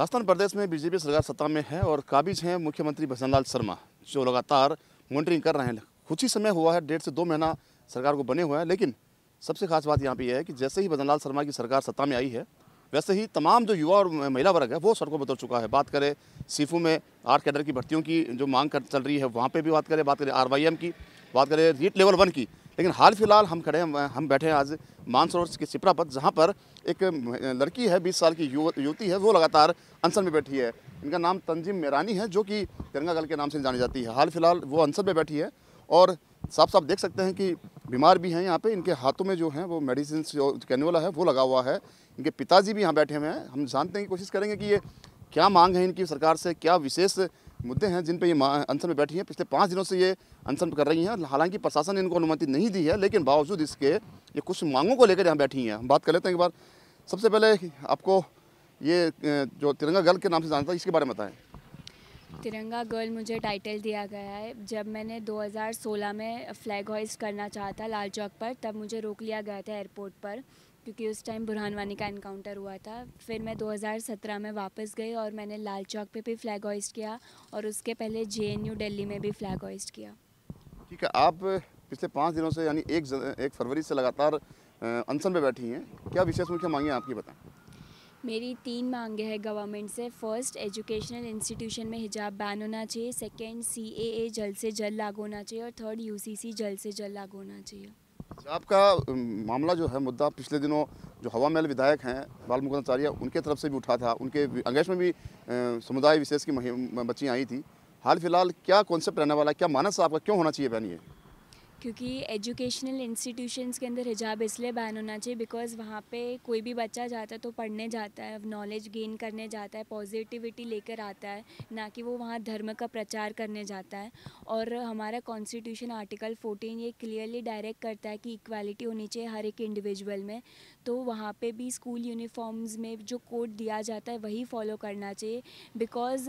राजस्थान प्रदेश में बीजेपी सरकार सत्ता में है और काबिज हैं मुख्यमंत्री भजन शर्मा जो लगातार मॉनिटरिंग कर रहे हैं कुछ ही समय हुआ है डेढ़ से दो महीना सरकार को बने हुए हैं लेकिन सबसे खास बात यहाँ पे यह है कि जैसे ही भजन शर्मा की सरकार सत्ता में आई है वैसे ही तमाम जो युवा और महिला वर्ग है वो सड़कों पर उतर चुका है बात करें सीफू में आर्ट कैडर की भर्तियों की जो मांग कर चल रही है वहाँ पर भी बात करें बात करें आर की बात करें रीट लेवल वन की लेकिन हाल फिलहाल हम खड़े हैं हम बैठे हैं आज मानसरोवर के सिपरा पर जहाँ पर एक लड़की है बीस साल की युवती है वो लगातार अनसन में बैठी है इनका नाम तंजीम मेरानी है जो कि तिरंगा गल के नाम से जानी जाती है हाल फिलहाल वो अनसन में बैठी है और साफ साफ देख सकते हैं कि बीमार भी हैं यहाँ पे इनके हाथों में जो है वो मेडिसिन जो कैनोला है वो लगा हुआ है इनके पिताजी भी यहाँ बैठे हुए हैं हम जानते हैं की कोशिश करेंगे कि ये क्या मांग है इनकी सरकार से क्या विशेष मुद्दे हैं जिन पे ये अनशन में बैठी हैं पिछले पाँच दिनों से ये अनशन कर रही हैं हालांकि प्रशासन ने इनको अनुमति नहीं दी है लेकिन बावजूद इसके ये कुछ मांगों को लेकर यहाँ बैठी हैं हम बात कर लेते हैं एक बार सबसे पहले आपको ये जो तिरंगा गर्ल के नाम से जानता है इसके बारे में बताएं तिरंगा गर्ल मुझे टाइटल दिया गया है जब मैंने 2016 में फ्लैग हॉइस्ट करना चाहता था लाल चौक पर तब मुझे रोक लिया गया था एयरपोर्ट पर क्योंकि उस टाइम बुरहान वानी का इनकाउंटर हुआ था फिर मैं 2017 में वापस गई और मैंने लाल चौक पे भी फ्लैग होइस्ट किया और उसके पहले जे दिल्ली में भी फ्लैग हॉइस्ट किया ठीक है आप पिछले पाँच दिनों से यानी एक एक फरवरी से लगातार अनसन पे बैठी हैं क्या विशेष मुख्य मांगे आपकी बताएँ मेरी तीन मांगे हैं गवर्नमेंट से फर्स्ट एजुकेशनल इंस्टीट्यूशन में हिजाब बैन होना चाहिए सेकेंड सी ए जल्द से जल्द लागू होना चाहिए और थर्ड यूसीसी जल्द से जल्द लागू होना चाहिए आपका मामला जो है मुद्दा पिछले दिनों जो हवा महल विधायक हैं बाल मुकुंदाचार्य आचार्य उनके तरफ से भी उठा था उनके अंगेश में भी समुदाय विशेष की बच्चियाँ आई थी हाल फिलहाल क्या कॉन्सेप्ट रहने वाला है क्या मानस आपका क्यों होना चाहिए बहन ये क्योंकि एजुकेशनल इंस्टीट्यूशंस के अंदर हिजाब इसलिए बैन होना चाहिए बिकॉज़ वहाँ पे कोई भी बच्चा जाता है तो पढ़ने जाता है नॉलेज गेन करने जाता है पॉजिटिविटी लेकर आता है ना कि वो वहाँ धर्म का प्रचार करने जाता है और हमारा कॉन्स्टिट्यूशन आर्टिकल 14 ये क्लियरली डायरेक्ट करता है कि इक्वालिटी होनी चाहिए हर एक इंडिविजुअल में तो वहाँ पर भी स्कूल यूनिफॉर्म्स में जो कोड दिया जाता है वही फॉलो करना चाहिए बिकॉज़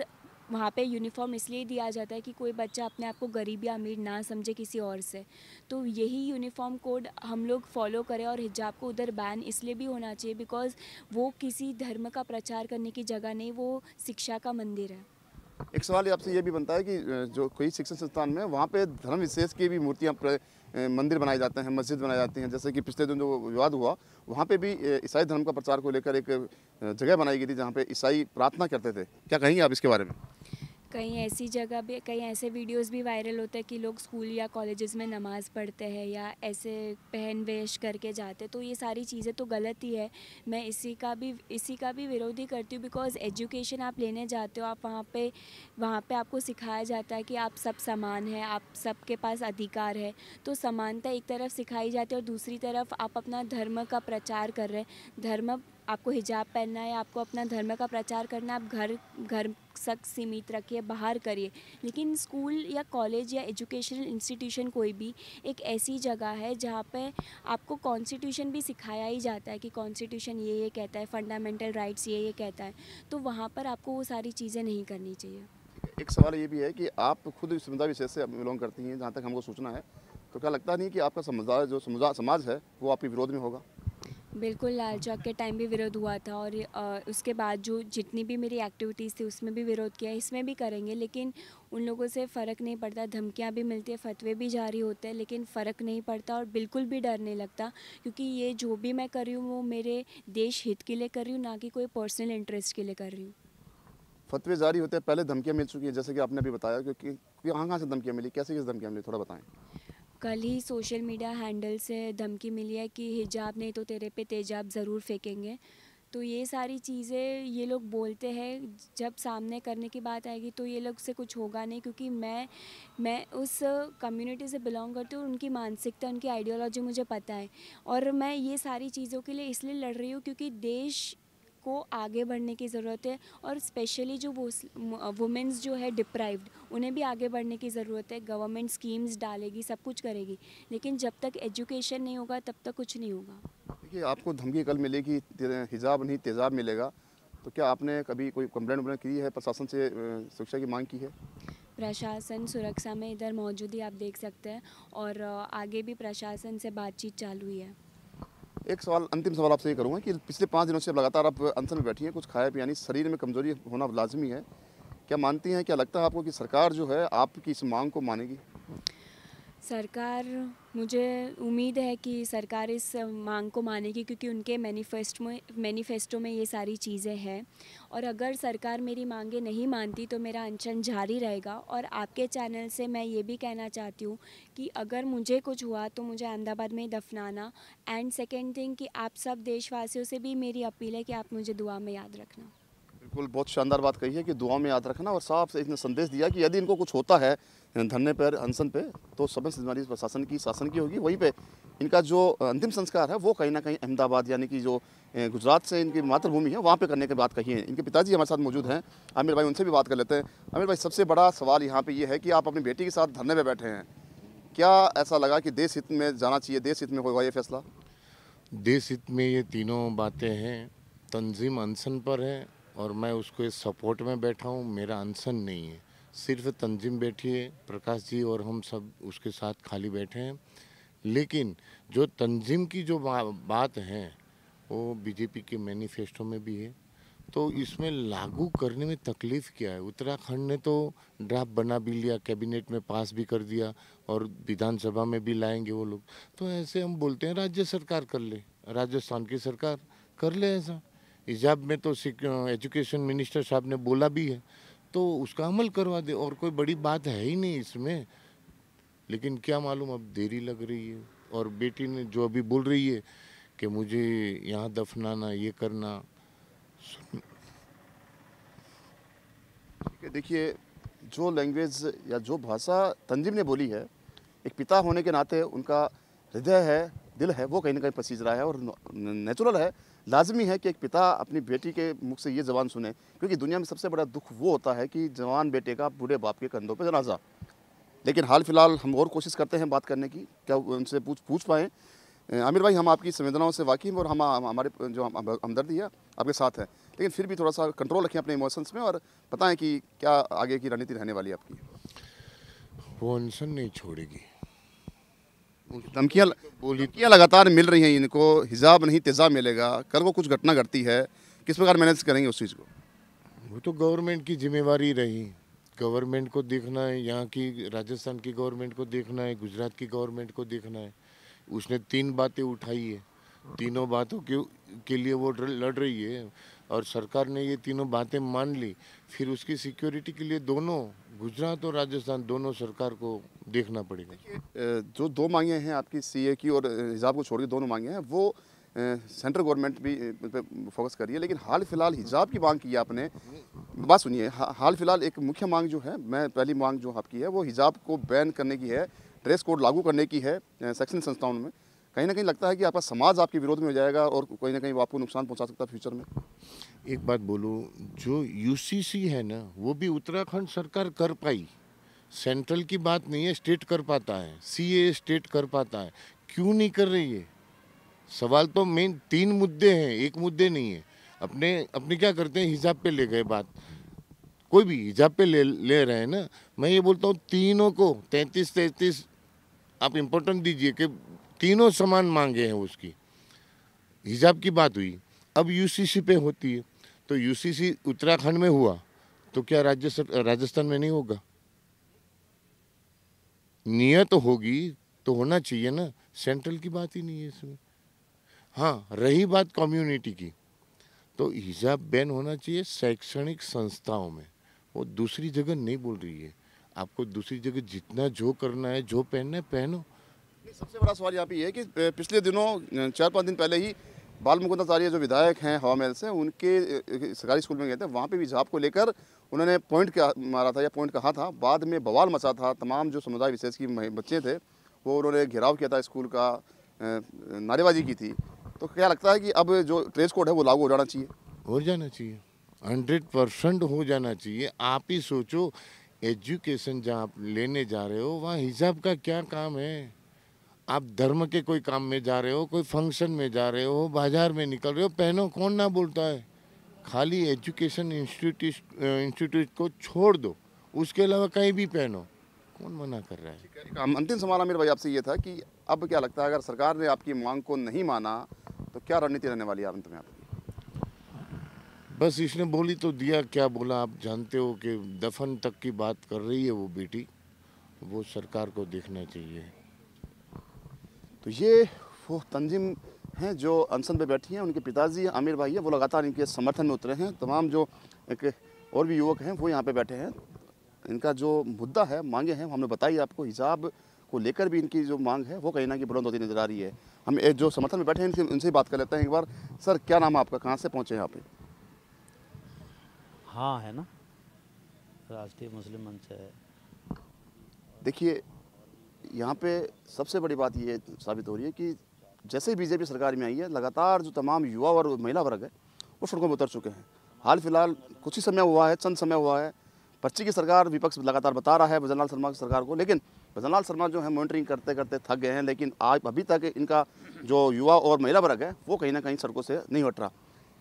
वहाँ पे यूनिफॉर्म इसलिए दिया जाता है कि कोई बच्चा अपने आप को गरीब या अमीर ना समझे किसी और से तो यही यूनिफॉर्म कोड हम लोग फॉलो करें और हिजाब को उधर बैन इसलिए भी होना चाहिए बिकॉज वो किसी धर्म का प्रचार करने की जगह नहीं वो शिक्षा का मंदिर है एक सवाल आपसे ये भी बनता है कि जो कोई शिक्षण संस्थान में वहाँ पे धर्म विशेष की भी मूर्तियाँ मंदिर बनाए जाते हैं मस्जिद बनाई जाती हैं जैसे कि पिछले दिन जो विवाद हुआ वहाँ पे भी ईसाई धर्म का प्रचार को लेकर एक जगह बनाई गई थी जहाँ पे ईसाई प्रार्थना करते थे क्या कहेंगे आप इसके बारे में कहीं ऐसी जगह भी कहीं ऐसे वीडियोस भी वायरल होते हैं कि लोग स्कूल या कॉलेजेस में नमाज़ पढ़ते हैं या ऐसे पहन वेश करके जाते तो ये सारी चीज़ें तो गलत ही है मैं इसी का भी इसी का भी विरोध ही करती हूँ बिकॉज एजुकेशन आप लेने जाते हो आप वहाँ पे वहाँ पे आपको सिखाया जाता है कि आप सब समान हैं आप सबके पास अधिकार है तो समानता एक तरफ सिखाई जाती है और दूसरी तरफ आप अपना धर्म का प्रचार कर रहे हैं धर्म आपको हिजाब पहनना है आपको अपना धर्म का प्रचार करना आप घर घर तक सीमित रखिए बाहर करिए लेकिन स्कूल या कॉलेज या एजुकेशनल इंस्टीट्यूशन कोई भी एक ऐसी जगह है जहाँ पे आपको कॉन्स्टिट्यूशन भी सिखाया ही जाता है कि कॉन्स्टिट्यूशन ये ये कहता है फंडामेंटल राइट्स ये ये कहता है तो वहाँ पर आपको वो सारी चीज़ें नहीं करनी चाहिए एक सवाल ये भी है कि आप खुद समुदाय विशेष से बिलोंग करती हैं जहाँ तक हमको सोचना है तो क्या लगता नहीं कि आपका समझदार जो समाज है वो आपके विरोध में होगा बिल्कुल लाल चौक के टाइम भी विरोध हुआ था और उसके बाद जो जितनी भी मेरी एक्टिविटीज़ थी उसमें भी विरोध किया इसमें भी करेंगे लेकिन उन लोगों से फ़र्क नहीं पड़ता धमकियां भी मिलती है फतवे भी जारी होते हैं लेकिन फ़र्क नहीं पड़ता और बिल्कुल भी डर नहीं लगता क्योंकि ये जो भी मैं कर रही हूँ वो मेरे देश हित के लिए कर रही हूँ ना कि कोई पर्सनल इंटरेस्ट के लिए कर रही हूँ फतवे जारी होते हैं पहले धमकियाँ मिल चुकी हैं जैसे कि आपने भी बताया क्योंकि कहाँ कहाँ से धमकियाँ मिली कैसे कैसे धमकियाँ मिली थोड़ा बताएँ कल ही सोशल मीडिया हैंडल से धमकी मिली है कि हिजाब नहीं तो तेरे पे तेजाब ज़रूर फेंकेंगे तो ये सारी चीज़ें ये लोग बोलते हैं जब सामने करने की बात आएगी तो ये लोग से कुछ होगा नहीं क्योंकि मैं मैं उस कम्युनिटी से बिलोंग करती हूँ उनकी मानसिकता उनकी आइडियोलॉजी मुझे पता है और मैं ये सारी चीज़ों के लिए इसलिए लड़ रही हूँ क्योंकि देश को आगे बढ़ने की ज़रूरत है और स्पेशली जो वुमेंस जो है डिप्राइव्ड उन्हें भी आगे बढ़ने की ज़रूरत है गवर्नमेंट स्कीम्स डालेगी सब कुछ करेगी लेकिन जब तक एजुकेशन नहीं होगा तब तक कुछ नहीं होगा देखिए आपको धमकी कल मिलेगी हिजाब नहीं तेजाब मिलेगा तो क्या आपने कभी कोई कंप्लेंट वम्प्लेंट की है प्रशासन से सुरक्षा की मांग की है प्रशासन सुरक्षा में इधर मौजूद ही आप देख सकते हैं और आगे भी प्रशासन से बातचीत चालू ही है एक सवाल अंतिम सवाल आपसे ये करूँगा कि पिछले पाँच दिनों से आप लगातार आप अनशन में बैठी हैं कुछ खाया पिया शरीर में कमजोरी होना लाजमी है क्या मानती हैं क्या लगता है आपको कि सरकार जो है आपकी इस मांग को मानेगी सरकार मुझे उम्मीद है कि सरकार इस मांग को मानेगी क्योंकि उनके मैनिफेस्ट में मैनिफेस्टो में ये सारी चीज़ें हैं और अगर सरकार मेरी मांगे नहीं मानती तो मेरा अनशन जारी रहेगा और आपके चैनल से मैं ये भी कहना चाहती हूँ कि अगर मुझे कुछ हुआ तो मुझे अहमदाबाद में दफनाना एंड सेकेंड थिंग कि आप सब देशवासियों से भी मेरी अपील है कि आप मुझे दुआ में याद रखना बिल्कुल बहुत शानदार बात कही है कि दुआ में याद रखना और साफ से इसने संदेश दिया कि यदि इनको कुछ होता है धरने पर अनशन पे तो सबसे जिम्मेदारी प्रशासन की शासन की होगी वहीं पे इनका जो अंतिम संस्कार है वो कहीं ना कहीं अहमदाबाद यानी कि जो गुजरात से इनकी मातृभूमि है वहाँ पे करने की बात कही है इनके पिताजी हमारे साथ मौजूद हैं आमिर भाई उनसे भी बात कर लेते हैं आमिर भाई सबसे बड़ा सवाल यहाँ पर ये है कि आप अपनी बेटी के साथ धरने पर बैठे हैं क्या ऐसा लगा कि देश हित में जाना चाहिए देश हित में होगा ये फैसला देश हित में ये तीनों बातें हैं तंजीम अनशन पर है और मैं उसको इस सपोर्ट में बैठा हूँ मेरा अनसन नहीं है सिर्फ तंजीम बैठी है प्रकाश जी और हम सब उसके साथ खाली बैठे हैं लेकिन जो तंजीम की जो बा, बात है वो बीजेपी के मैनिफेस्टो में भी है तो इसमें लागू करने में तकलीफ़ क्या है उत्तराखंड ने तो ड्राफ्ट बना भी लिया कैबिनेट में पास भी कर दिया और विधानसभा में भी लाएंगे वो लोग तो ऐसे हम बोलते हैं राज्य सरकार कर ले राजस्थान की सरकार कर ले ऐसा हिजाब में तो एजुकेशन मिनिस्टर साहब ने बोला भी है तो उसका अमल करवा दे और कोई बड़ी बात है ही नहीं इसमें लेकिन क्या मालूम अब देरी लग रही है और बेटी ने जो अभी बोल रही है कि मुझे यहाँ दफनाना ये करना देखिए जो लैंग्वेज या जो भाषा तंजीम ने बोली है एक पिता होने के नाते उनका हृदय है दिल है वो कहीं ना कहीं पसीज रहा है और नेचुरल है लाजमी है कि एक पिता अपनी बेटी के मुख से ये जबान सुने क्योंकि दुनिया में सबसे बड़ा दुख वो होता है कि जवान बेटे का बूढ़े बाप के कंधों पर जनाजा लेकिन हाल फिलहाल हम और कोशिश करते हैं बात करने की क्या उनसे पूछ पूछ पाएँ आमिर भाई हम आपकी संवेदनाओं से वाकिफ और हम हमारे जो हमदर्दी है आपके साथ है लेकिन फिर भी थोड़ा सा कंट्रोल रखें अपने इमोशंस में और बताएं कि क्या आगे की रणनीति रहने वाली है आपकी वो अनशन नहीं छोड़ेगी धमकियाँ धमकियाँ लगातार मिल रही हैं इनको हिजाब नहीं तेजाब मिलेगा कल को कुछ घटना घटती है किस प्रकार मैनेज करेंगे उस चीज़ को वो तो गवर्नमेंट की जिम्मेवारी रही गवर्नमेंट को देखना है यहाँ की राजस्थान की गवर्नमेंट को देखना है गुजरात की गवर्नमेंट को देखना है उसने तीन बातें उठाई है तीनों बातों के के लिए वो लड़ रही है और सरकार ने ये तीनों बातें मान ली फिर उसकी सिक्योरिटी के लिए दोनों गुजरात और राजस्थान दोनों सरकार को देखना पड़ेगा जो दो मांगे हैं आपकी सीए की और हिजाब को छोड़ के दोनों मांगे हैं वो सेंट्रल गवर्नमेंट भी फोकस कर रही है लेकिन हाल फिलहाल हिजाब की मांग की आपने बात सुनिए हाल फिलहाल एक मुख्य मांग जो है मैं पहली मांग जो आपकी है वो हिजाब को बैन करने की है ड्रेस कोड लागू करने की है सेक्शन संस्थाओं में कहीं ना कहीं लगता है कि आपका समाज आपके विरोध में हो जाएगा और कहीं ना कहीं वो आपको नुकसान पहुंचा सकता है फ्यूचर में एक बात बोलूं जो यूसीसी है ना वो भी उत्तराखंड सरकार कर पाई सेंट्रल की बात नहीं है स्टेट कर पाता है सी स्टेट कर पाता है क्यों नहीं कर रही है सवाल तो मेन तीन मुद्दे हैं एक मुद्दे नहीं है अपने अपने क्या करते हैं हिजाब पे ले गए बात कोई भी हिजाब पे ले ले रहे हैं ना मैं ये बोलता हूँ तीनों को तैंतीस तैंतीस आप इम्पोर्टेंट दीजिए कि तीनों सामान मांगे हैं उसकी हिजाब की बात हुई अब यूसीसी पे होती है तो यूसीसी उत्तराखंड में हुआ तो क्या राज्य राजस्थान में नहीं होगा नियत होगी तो होना चाहिए ना सेंट्रल की बात ही नहीं है इसमें हाँ रही बात कम्युनिटी की तो हिजाब बैन होना चाहिए शैक्षणिक संस्थाओं में वो दूसरी जगह नहीं बोल रही है आपको दूसरी जगह जितना जो करना है जो पहनना है पहनो सबसे बड़ा सवाल यहाँ पे ये है कि पिछले दिनों चार पाँच दिन पहले ही बाल मुकुंदाचार्य जो विधायक हैं हवा महल से उनके सरकारी स्कूल में गए थे वहाँ पे भी झाप को लेकर उन्होंने पॉइंट का मारा था या पॉइंट कहा था बाद में बवाल मचा था तमाम जो समुदाय विशेष की बच्चे थे वो उन्होंने घेराव किया था स्कूल का नारेबाजी की थी तो क्या लगता है कि अब जो ट्रेस कोड है वो लागू हो जाना चाहिए हो जाना चाहिए हंड्रेड परसेंट हो जाना चाहिए आप ही सोचो एजुकेशन जहाँ आप लेने जा रहे हो वहाँ हिजाब का क्या काम है आप धर्म के कोई काम में जा रहे हो कोई फंक्शन में जा रहे हो बाजार में निकल रहे हो पहनो कौन ना बोलता है खाली एजुकेशन इंस्टीट्यूट इंस्टीट्यूट को छोड़ दो उसके अलावा कहीं भी पहनो कौन मना कर रहा है अंतिम सवाल मेरे भाई आपसे ये था कि अब क्या लगता है अगर सरकार ने आपकी मांग को नहीं माना तो क्या रणनीति रहने वाली है अंत में आपकी बस इसने बोली तो दिया क्या बोला आप जानते हो कि दफन तक की बात कर रही है वो बेटी वो सरकार को देखना चाहिए तो ये वो तंजीम हैं जो अनसन पे बैठी हैं उनके पिताजी आमिर भाई हैं वो लगातार इनके समर्थन में उतरे हैं तमाम जो एक और भी युवक हैं वो यहाँ पे बैठे हैं इनका जो मुद्दा है मांगे हैं हमने बताई आपको हिजाब को लेकर भी इनकी जो मांग है वो कहीं ना कहीं बुलंद होती नज़र आ रही है हम एक जो समर्थन में बैठे हैं इनसे उनसे बात कर लेते हैं एक बार सर क्या नाम है आपका कहाँ से पहुँचे यहाँ पे हाँ है ना राष्ट्रीय मुस्लिम मंच है देखिए यहाँ पे सबसे बड़ी बात ये साबित हो रही है कि जैसे बीजेपी सरकार में आई है लगातार जो तमाम युवा वर्ग महिला वर्ग है वो सड़कों में उतर चुके हैं हाल फिलहाल कुछ ही समय हुआ है चंद समय हुआ है पर्ची की सरकार विपक्ष लगातार बता रहा है भजनलाल शर्मा की सरकार को लेकिन भजनलाल शर्मा जो है मॉनिटरिंग करते करते थक गए हैं लेकिन आज अभी तक इनका जो युवा और महिला वर्ग है वो कहीं ना कहीं सड़कों से नहीं हट रहा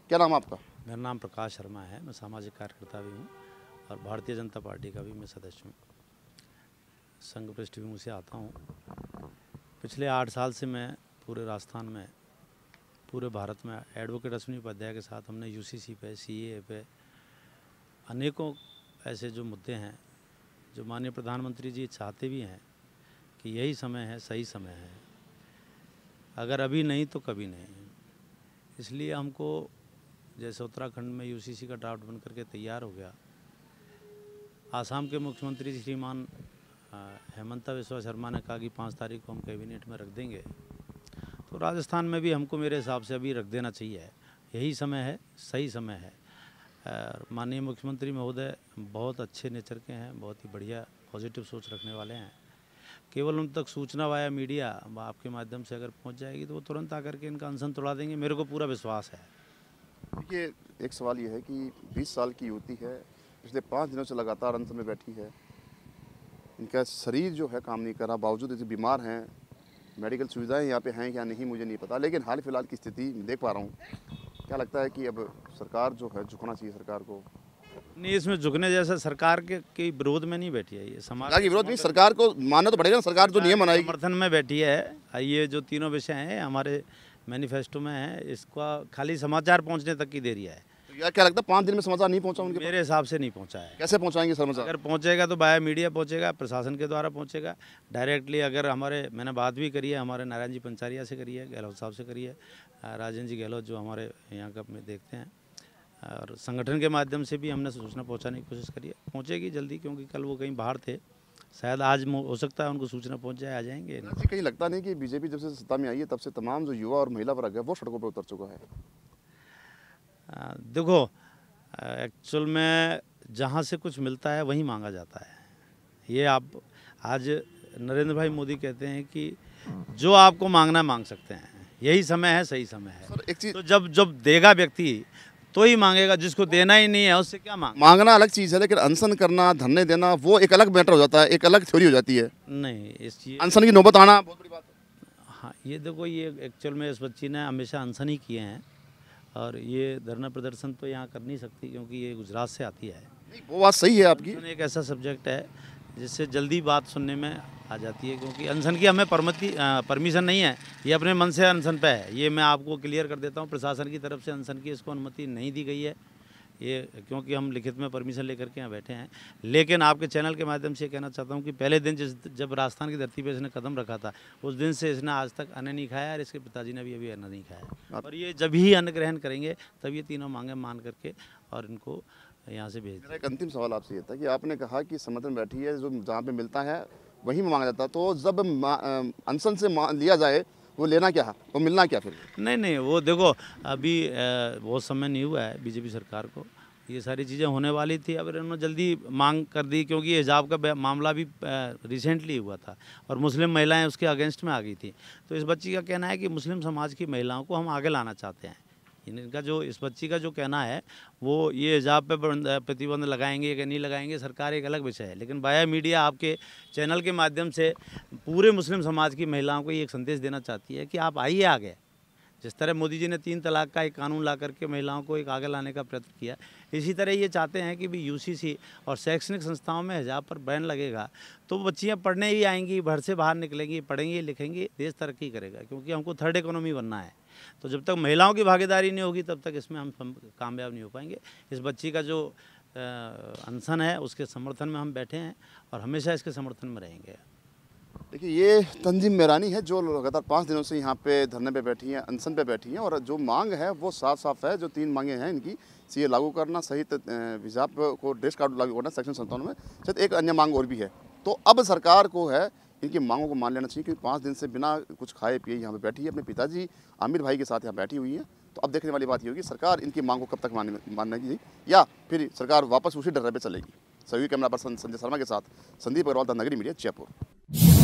क्या नाम आपका मेरा नाम प्रकाश शर्मा है मैं सामाजिक कार्यकर्ता भी हूँ और भारतीय जनता पार्टी का भी मैं सदस्य हूँ संघ पृष्ठभूमि से आता हूँ पिछले आठ साल से मैं पूरे राजस्थान में पूरे भारत में एडवोकेट अश्विनी उपाध्याय के साथ हमने यू पे सी पे अनेकों ऐसे जो मुद्दे हैं जो माननीय प्रधानमंत्री जी चाहते भी हैं कि यही समय है सही समय है अगर अभी नहीं तो कभी नहीं इसलिए हमको जैसे उत्तराखंड में यूसीसी का ड्राफ्ट बन करके तैयार हो गया आसाम के मुख्यमंत्री श्रीमान हेमंता विश्वा शर्मा ने कहा कि पाँच तारीख को हम कैबिनेट में रख देंगे तो राजस्थान में भी हमको मेरे हिसाब से अभी रख देना चाहिए यही समय है सही समय है माननीय मुख्यमंत्री महोदय बहुत अच्छे नेचर के हैं बहुत ही बढ़िया पॉजिटिव सोच रखने वाले हैं केवल उन तक सूचना वाया मीडिया आपके माध्यम से अगर पहुंच जाएगी तो वो तुरंत आकर के इनका अनशन तोड़ा देंगे मेरे को पूरा विश्वास है देखिए एक सवाल ये है कि 20 साल की युवती है पिछले पाँच दिनों से लगातार अनशन में बैठी है इनका शरीर जो है काम नहीं कर रहा बावजूद ऐसे बीमार हैं मेडिकल सुविधाएं यहाँ पे हैं या नहीं मुझे नहीं पता लेकिन हाल फिलहाल की स्थिति देख पा रहा हूँ क्या लगता है कि अब सरकार जो है झुकना चाहिए सरकार को नहीं इसमें झुकने जैसा सरकार के, के विरोध में नहीं बैठी है ये समाज के विरोध नहीं सरकार को मानना तो पड़ेगा ना सरकार जो नियम बनाई समर्थन में बैठी है ये जो तीनों विषय हैं हमारे मैनिफेस्टो में है इसका खाली समाचार पहुंचने तक की देरी है यार क्या लगता है पाँच दिन में समाचार नहीं पहुँचा उनके मेरे हिसाब से नहीं पहुँचा है कैसे पहुँचाएंगे समाचार अगर पहुँचेगा तो बाया मीडिया पहुँचेगा प्रशासन के द्वारा पहुँचेगा डायरेक्टली अगर हमारे मैंने बात भी करी है हमारे नारायण जी पंचारिया से करी है गहलोत साहब से करी है राजेंद्र जी गहलोत जो हमारे यहाँ का देखते हैं और संगठन के माध्यम से भी हमने सूचना पहुँचाने की कोशिश करी है पहुँचेगी जल्दी क्योंकि कल वो कहीं बाहर थे शायद आज हो सकता है उनको सूचना पहुंच जाए आ जाएंगे कहीं लगता नहीं कि बीजेपी जब से सत्ता में आई है तब से तमाम जो युवा और महिला वर्ग है वो सड़कों पर उतर चुका है देखो एक्चुअल में जहाँ से कुछ मिलता है वहीं मांगा जाता है ये आप आज नरेंद्र भाई मोदी कहते हैं कि जो आपको मांगना मांग सकते हैं यही समय है सही समय है एक चीज तो जब जब देगा व्यक्ति तो ही मांगेगा जिसको देना ही नहीं है उससे क्या मांग मांगना अलग चीज़ है लेकिन अनशन करना धरने देना वो एक अलग मैटर हो जाता है एक अलग थ्योरी हो जाती है नहीं इस चीज अनशन की नौबत आना बहुत बड़ी बात है हाँ ये देखो ये एक्चुअल में इस बच्ची ने हमेशा अनशन ही किए हैं और ये धरना प्रदर्शन तो यहाँ कर नहीं सकती क्योंकि ये गुजरात से आती है नहीं वो बात सही है आपकी एक ऐसा सब्जेक्ट है जिससे जल्दी बात सुनने में आ जाती है क्योंकि अनशन की हमें परमति परमिशन नहीं है ये अपने मन से अनशन पे है ये मैं आपको क्लियर कर देता हूँ प्रशासन की तरफ से अनशन की इसको अनुमति नहीं दी गई है ये क्योंकि हम लिखित में परमिशन लेकर के यहाँ बैठे हैं लेकिन आपके चैनल के माध्यम से कहना चाहता हूँ कि पहले दिन जिस जब राजस्थान की धरती पर इसने कदम रखा था उस दिन से इसने आज तक अन्न नहीं खाया और इसके पिताजी ने भी अभी अन्न नहीं खाया और ये जब ही अन्न ग्रहण करेंगे तब ये तीनों मांगे मान करके और इनको यहाँ से भेज एक अंतिम सवाल आपसे ये था कि आपने कहा कि समर्थन बैठी है जो जहाँ पर मिलता है वहीं मांगा जाता तो जब अनशन से लिया जाए वो लेना क्या वो मिलना क्या फिर नहीं नहीं वो देखो अभी बहुत समय नहीं हुआ है बीजेपी सरकार को ये सारी चीज़ें होने वाली थी अब इन्होंने जल्दी मांग कर दी क्योंकि हिजाब का मामला भी रिसेंटली हुआ था और मुस्लिम महिलाएं उसके अगेंस्ट में आ गई थी तो इस बच्ची का कहना है कि मुस्लिम समाज की महिलाओं को हम आगे लाना चाहते हैं इनका जो इस बच्ची का जो कहना है वो ये हिजाब पे प्रतिबंध लगाएंगे कि नहीं लगाएंगे सरकार एक अलग विषय है लेकिन बाया मीडिया आपके चैनल के माध्यम से पूरे मुस्लिम समाज की महिलाओं को ये एक संदेश देना चाहती है कि आप आइए आगे जिस तरह मोदी जी ने तीन तलाक का एक कानून ला करके महिलाओं को एक आगे लाने का प्रयत्न किया इसी तरह ये चाहते हैं कि भी यूसीसी और शैक्षणिक संस्थाओं में हिजाब पर बैन लगेगा तो बच्चियाँ पढ़ने ही आएंगी घर से बाहर निकलेंगी पढ़ेंगी लिखेंगी देश तरक्की करेगा क्योंकि हमको थर्ड इकोनॉमी बनना है तो जब तक महिलाओं की भागीदारी नहीं होगी तब तक इसमें हम कामयाब नहीं हो पाएंगे इस बच्ची का जो अनशन है उसके समर्थन में हम बैठे हैं और हमेशा इसके समर्थन में रहेंगे देखिए ये तंजीम मेरानी है जो लगातार पाँच दिनों से यहाँ पे धरने पे बैठी हैं अनशन पे बैठी हैं और जो मांग है वो साफ साफ है जो तीन मांगे हैं इनकी सीए लागू करना सहित हिजाब को ड्रेस कार्ड लागू करना सेक्शन संतावन में शायद एक अन्य मांग और भी है तो अब सरकार को है इनकी मांगों को मान लेना चाहिए क्योंकि पाँच दिन से बिना कुछ खाए पिए यहाँ पे बैठी है अपने पिताजी आमिर भाई के साथ यहाँ बैठी हुई है तो अब देखने वाली बात ये होगी सरकार इनकी मांग को कब तक मानने मानेगी या फिर सरकार वापस उसी डर्रे पर चलेगी सभी कैमरा पर्सन संजय शर्मा के साथ संदीप अग्रवाल नगरी मीडिया जयपुर